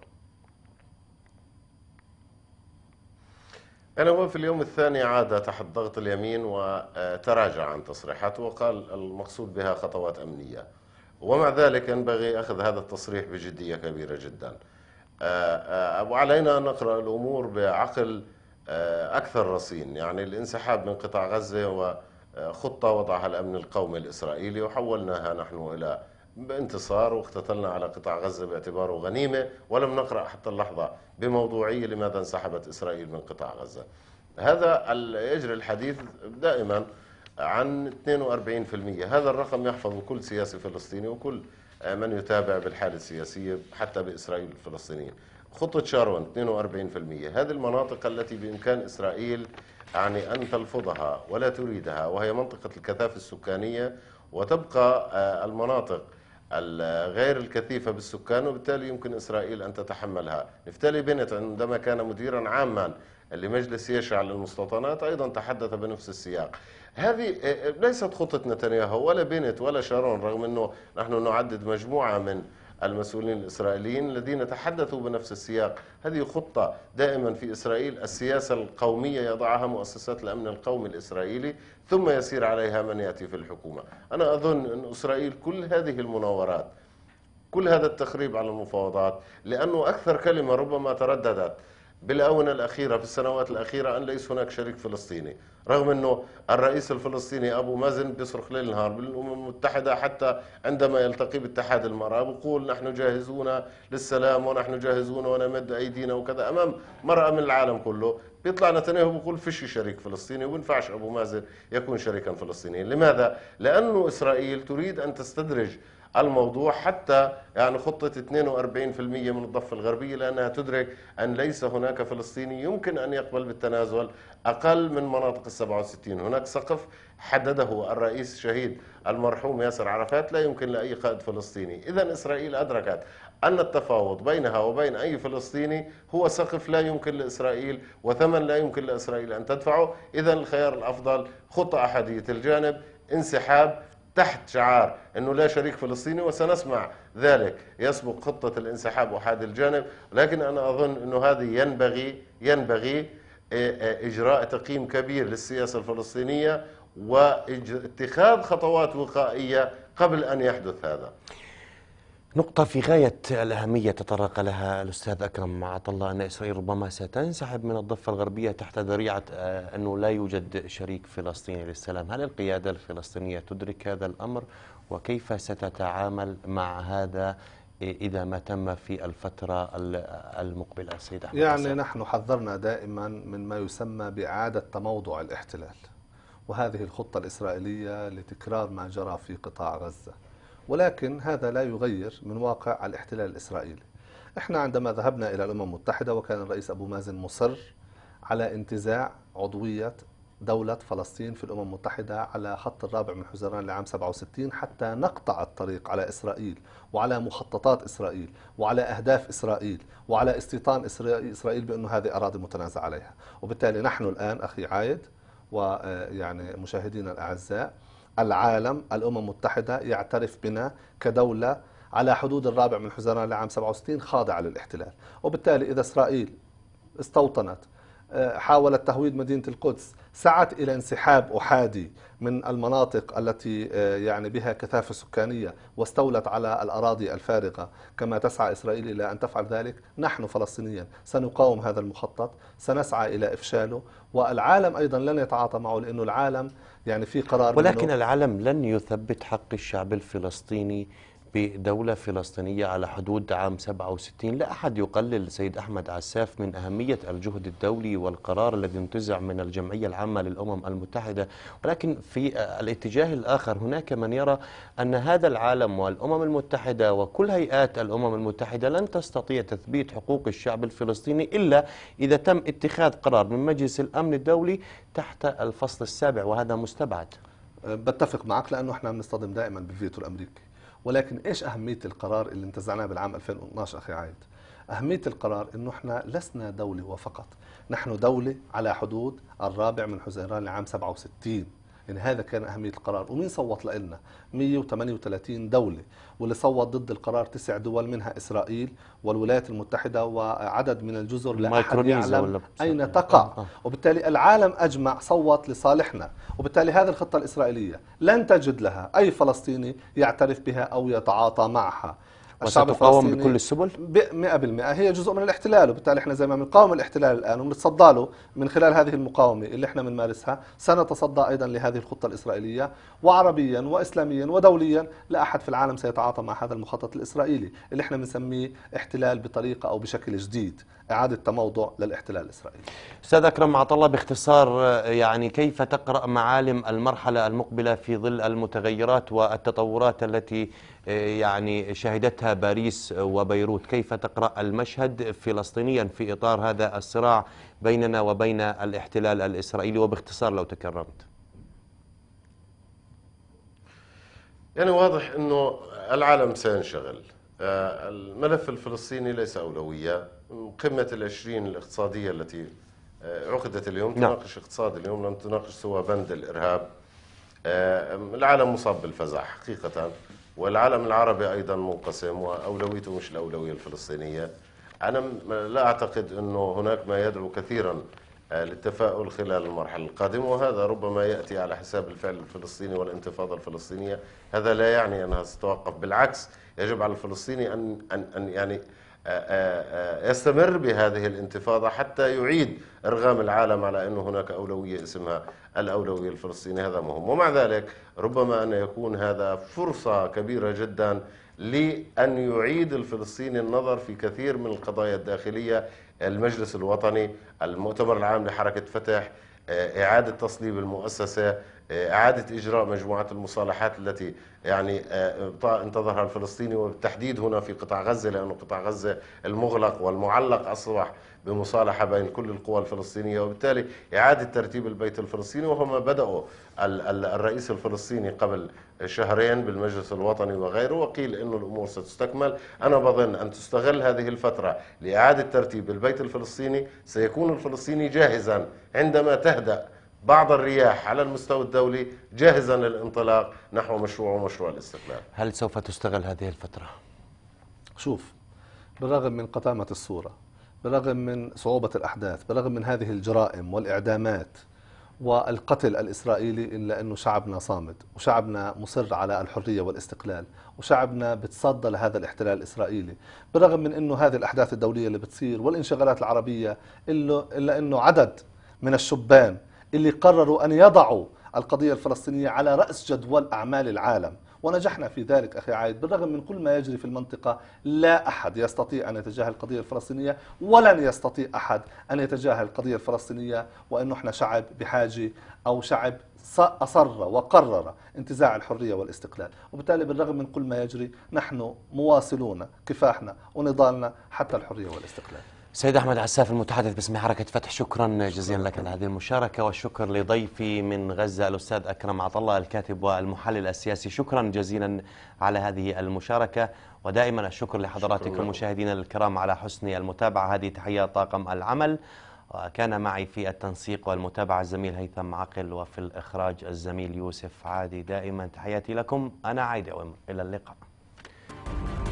أنا هو في اليوم الثاني عاد تحت ضغط اليمين وتراجع عن تصريحاته وقال المقصود بها خطوات أمنية ومع ذلك ينبغي أخذ هذا التصريح بجدية كبيرة جدا آه، آه، وعلينا أن نقرأ الأمور بعقل آه، أكثر رصين يعني الانسحاب من قطاع غزة وخطة وضعها الأمن القومي الإسرائيلي وحولناها نحن إلى بانتصار واقتتلنا على قطاع غزة باعتباره غنيمة ولم نقرأ حتى اللحظة بموضوعية لماذا انسحبت إسرائيل من قطاع غزة هذا يجري الحديث دائما عن 42% هذا الرقم يحفظ كل سياسي فلسطيني وكل من يتابع بالحالة السياسية حتى بإسرائيل الفلسطينيين خطة شارون 42% هذه المناطق التي بإمكان إسرائيل يعني أن تلفظها ولا تريدها وهي منطقة الكثافة السكانية وتبقى آه، المناطق غير الكثيفة بالسكان وبالتالي يمكن إسرائيل أن تتحملها نفتالي بنت عندما كان مديرا عاما لمجلس يشع للمستوطنات أيضا تحدث بنفس السياق هذه آه، آه، ليست خطة نتنياهو ولا بنت ولا شارون رغم أنه نحن نعدد مجموعة من المسؤولين الإسرائيليين الذين تحدثوا بنفس السياق هذه خطة دائما في إسرائيل السياسة القومية يضعها مؤسسات الأمن القومي الإسرائيلي ثم يسير عليها من يأتي في الحكومة أنا أظن أن إسرائيل كل هذه المناورات كل هذا التخريب على المفاوضات لأنه أكثر كلمة ربما ترددت بالآونة الأخيرة في السنوات الأخيرة أن ليس هناك شريك فلسطيني رغم أنه الرئيس الفلسطيني أبو مازن بيصرخ ليل نهار بالأمم المتحدة حتى عندما يلتقي باتحاد المرأة بقول نحن جاهزون للسلام ونحن جاهزون ونمد أيدينا وكذا أمام مرأة من العالم كله بيطلع نتنياهو بيقول فيش شريك فلسطيني وينفعش أبو مازن يكون شريكا فلسطينيا لماذا؟ لأنه إسرائيل تريد أن تستدرج الموضوع حتى يعني خطة 42% من الضفة الغربية لأنها تدرك أن ليس هناك فلسطيني يمكن أن يقبل بالتنازل أقل من مناطق ال 67 هناك سقف حدده الرئيس الشهيد المرحوم ياسر عرفات لا يمكن لأي قائد فلسطيني إذا إسرائيل أدركت أن التفاوض بينها وبين أي فلسطيني هو سقف لا يمكن لإسرائيل وثمن لا يمكن لإسرائيل أن تدفعه إذا الخيار الأفضل خطة أحادية الجانب انسحاب تحت شعار أنه لا شريك فلسطيني وسنسمع ذلك يسبق خطة الانسحاب أحد الجانب لكن أنا أظن أنه هذه ينبغي ينبغي آه، آه، إجراء تقييم كبير للسياسة الفلسطينية واتخاذ خطوات وقائية قبل أن يحدث هذا نقطة في غاية الأهمية تطرق لها الأستاذ أكرم عطلة الله أن إسرائيل ربما ستنسحب من الضفة الغربية تحت ذريعة آه، أنه لا يوجد شريك فلسطيني للسلام هل القيادة الفلسطينية تدرك هذا الأمر وكيف ستتعامل مع هذا إذا ما تم في الفترة المقبلة سيد أحمد يعني السلام. نحن حذرنا دائما من ما يسمى بإعادة تموضع الاحتلال وهذه الخطة الإسرائيلية لتكرار ما جرى في قطاع غزة ولكن هذا لا يغير من واقع الاحتلال الإسرائيلي احنا عندما ذهبنا إلى الأمم المتحدة وكان الرئيس أبو مازن مصر على انتزاع عضوية دولة فلسطين في الأمم المتحدة على خط الرابع من حزيران لعام 67 حتى نقطع الطريق على إسرائيل وعلى مخططات إسرائيل وعلى أهداف إسرائيل وعلى استيطان إسرائيل بأنه هذه أراضي متنازع عليها وبالتالي نحن الآن أخي عايد ويعني مشاهدينا الأعزاء العالم الأمم المتحدة يعترف بنا كدولة على حدود الرابع من حزيران لعام 67 خاضعة للاحتلال وبالتالي إذا إسرائيل استوطنت آه، حاولت تهويد مدينة القدس سعت إلى انسحاب أحادي من المناطق التي آه، يعني بها كثافة سكانية واستولت على الأراضي الفارغة كما تسعى إسرائيل إلى أن تفعل ذلك نحن فلسطينيا سنقاوم هذا المخطط سنسعى إلى إفشاله والعالم أيضا لن يتعاطى معه لأن العالم يعني في قرار ولكن العلم لن يثبت حق الشعب الفلسطيني بدولة فلسطينية على حدود عام 67 لا أحد يقلل سيد أحمد عساف من أهمية الجهد الدولي والقرار الذي انتزع من الجمعية العامة للأمم المتحدة ولكن في الاتجاه الآخر هناك من يرى أن هذا العالم والأمم المتحدة وكل هيئات الأمم المتحدة لن تستطيع تثبيت حقوق الشعب الفلسطيني إلا إذا تم اتخاذ قرار من مجلس الأمن الدولي تحت الفصل السابع وهذا مستبعد أه، بتفق معك لأنه احنا بنصطدم دائما بالفيتو الأمريكي ولكن ايش اهميه القرار اللي انتزعناه بالعام 2012 اخي عايد؟ أهمية القرار أنه إحنا لسنا دولة وفقط نحن دولة على حدود الرابع من حزيران لعام 67 يعني هذا كان أهمية القرار ومين صوت لنا 138 دولة واللي صوت ضد القرار تسع دول منها إسرائيل والولايات المتحدة وعدد من الجزر لا أحد يعلم أين آه، تقع آه. وبالتالي العالم أجمع صوت لصالحنا وبالتالي هذه الخطة الإسرائيلية لن تجد لها أي فلسطيني يعترف بها أو يتعاطى معها وستقاوم بكل السبل؟ 100% هي جزء من الاحتلال وبالتالي احنا زي ما بنقاوم الاحتلال الان وبنتصدى له من خلال هذه المقاومه اللي احنا بنمارسها سنتصدى ايضا لهذه الخطه الاسرائيليه وعربيا واسلاميا ودوليا لا احد في العالم سيتعاطى مع هذا المخطط الاسرائيلي اللي احنا بنسميه احتلال بطريقه او بشكل جديد إعادة تموضع للاحتلال الإسرائيلي أستاذ أكرم عطلة باختصار آه، يعني كيف تقرأ معالم المرحلة المقبلة في ظل المتغيرات والتطورات التي آه، يعني شهدتها باريس وبيروت كيف تقرأ المشهد فلسطينيا في إطار هذا الصراع بيننا وبين الاحتلال الإسرائيلي وباختصار لو تكرمت يعني واضح أنه العالم سينشغل آه، الملف الفلسطيني ليس أولوية وقمة العشرين الاقتصادية التي آه، عقدت اليوم نعم. تناقش اقتصاد اليوم لم تناقش سوى بند الإرهاب آه، العالم مصاب بالفزع حقيقة والعالم العربي أيضا منقسم وأولويته مش الأولوية الفلسطينية أنا لا أعتقد أنه هناك ما يدعو كثيرا آه، للتفاؤل خلال المرحلة القادمة وهذا ربما يأتي على حساب الفعل الفلسطيني والانتفاضة الفلسطينية هذا لا يعني أنها ستتوقف بالعكس يجب على الفلسطيني أن, أن, أن يعني آه، آه، آه، يستمر بهذه الانتفاضة حتى يعيد إرغام العالم على أن هناك أولوية اسمها الأولوية الفلسطينية هذا مهم ومع ذلك ربما أن يكون هذا فرصة كبيرة جدا لأن يعيد الفلسطيني النظر في كثير من القضايا الداخلية المجلس الوطني المؤتمر العام لحركة فتح إعادة تصليب المؤسسة إعادة إجراء مجموعه المصالحات التي يعني آه، انتظرها الفلسطيني وبالتحديد هنا في قطاع غزة لأن قطاع غزة المغلق والمعلق أصبح بمصالحة بين كل القوى الفلسطينية وبالتالي إعادة ترتيب البيت الفلسطيني ما بدأوا الرئيس الفلسطيني قبل شهرين بالمجلس الوطني وغيره وقيل أن الأمور ستستكمل أنا بظن أن تستغل هذه الفترة لإعادة ترتيب البيت الفلسطيني سيكون الفلسطيني جاهزا عندما تهدأ بعض الرياح على المستوى الدولي جاهزا للانطلاق نحو مشروع ومشروع الاستقلال هل سوف تستغل هذه الفترة؟ شوف بالرغم من قتامة الصورة بالرغم من صعوبة الأحداث بالرغم من هذه الجرائم والإعدامات والقتل الإسرائيلي إلا أنه شعبنا صامد وشعبنا مصر على الحرية والاستقلال وشعبنا بتصدى لهذا الاحتلال الإسرائيلي بالرغم من أنه هذه الأحداث الدولية اللي بتصير والانشغالات العربية إلا أنه عدد من الشبان اللي قرروا أن يضعوا القضية الفلسطينية على رأس جدول أعمال العالم ونجحنا في ذلك أخي عايد بالرغم من كل ما يجري في المنطقة لا أحد يستطيع أن يتجاهل القضية الفلسطينية ولن يستطيع أحد أن يتجاهل القضية الفلسطينية وأن نحن شعب بحاجة أو شعب أصر وقرر انتزاع الحرية والاستقلال وبالتالي بالرغم من كل ما يجري نحن مواصلون كفاحنا ونضالنا حتى الحرية والاستقلال سيد أحمد عساف المتحدث باسم حركة فتح شكرا جزيلا لك على هذه المشاركة والشكر لضيفي من غزة الأستاذ أكرم عطلة الكاتب والمحلل السياسي شكرا جزيلا على هذه المشاركة ودائما الشكر لحضراتكم المشاهدين الكرام على حسن المتابعة هذه تحية طاقم العمل كان معي في التنسيق والمتابعة الزميل هيثم عقل وفي الإخراج الزميل يوسف عادي دائما تحياتي لكم أنا عايد إلى اللقاء